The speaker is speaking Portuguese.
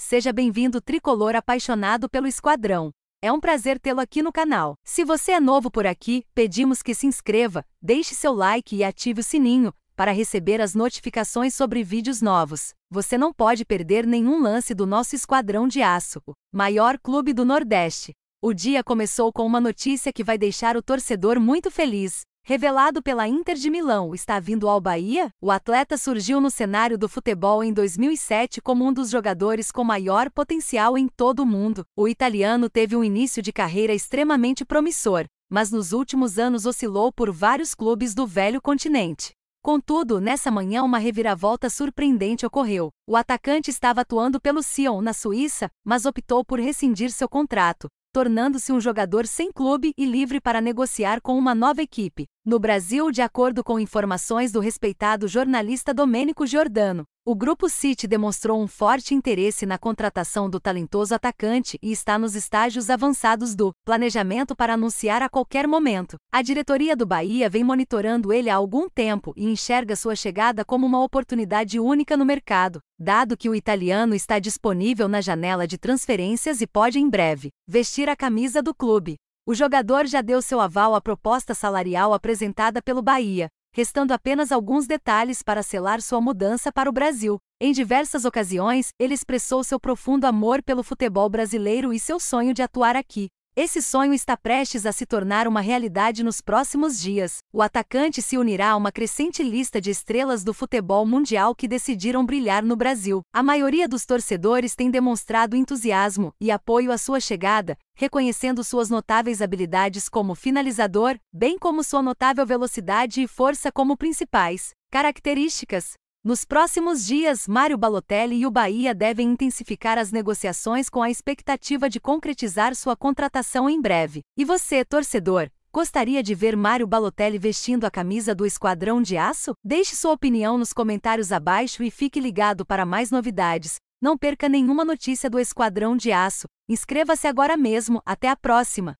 Seja bem-vindo tricolor apaixonado pelo esquadrão. É um prazer tê-lo aqui no canal. Se você é novo por aqui, pedimos que se inscreva, deixe seu like e ative o sininho para receber as notificações sobre vídeos novos. Você não pode perder nenhum lance do nosso esquadrão de aço, o maior clube do Nordeste. O dia começou com uma notícia que vai deixar o torcedor muito feliz. Revelado pela Inter de Milão, está vindo ao Bahia? O atleta surgiu no cenário do futebol em 2007 como um dos jogadores com maior potencial em todo o mundo. O italiano teve um início de carreira extremamente promissor, mas nos últimos anos oscilou por vários clubes do velho continente. Contudo, nessa manhã uma reviravolta surpreendente ocorreu. O atacante estava atuando pelo Sion na Suíça, mas optou por rescindir seu contrato, tornando-se um jogador sem clube e livre para negociar com uma nova equipe. No Brasil, de acordo com informações do respeitado jornalista Domênico Giordano, o Grupo City demonstrou um forte interesse na contratação do talentoso atacante e está nos estágios avançados do planejamento para anunciar a qualquer momento. A diretoria do Bahia vem monitorando ele há algum tempo e enxerga sua chegada como uma oportunidade única no mercado, dado que o italiano está disponível na janela de transferências e pode em breve vestir a camisa do clube. O jogador já deu seu aval à proposta salarial apresentada pelo Bahia, restando apenas alguns detalhes para selar sua mudança para o Brasil. Em diversas ocasiões, ele expressou seu profundo amor pelo futebol brasileiro e seu sonho de atuar aqui. Esse sonho está prestes a se tornar uma realidade nos próximos dias. O atacante se unirá a uma crescente lista de estrelas do futebol mundial que decidiram brilhar no Brasil. A maioria dos torcedores tem demonstrado entusiasmo e apoio à sua chegada, reconhecendo suas notáveis habilidades como finalizador, bem como sua notável velocidade e força como principais características. Nos próximos dias, Mário Balotelli e o Bahia devem intensificar as negociações com a expectativa de concretizar sua contratação em breve. E você, torcedor, gostaria de ver Mário Balotelli vestindo a camisa do Esquadrão de Aço? Deixe sua opinião nos comentários abaixo e fique ligado para mais novidades. Não perca nenhuma notícia do Esquadrão de Aço. Inscreva-se agora mesmo. Até a próxima!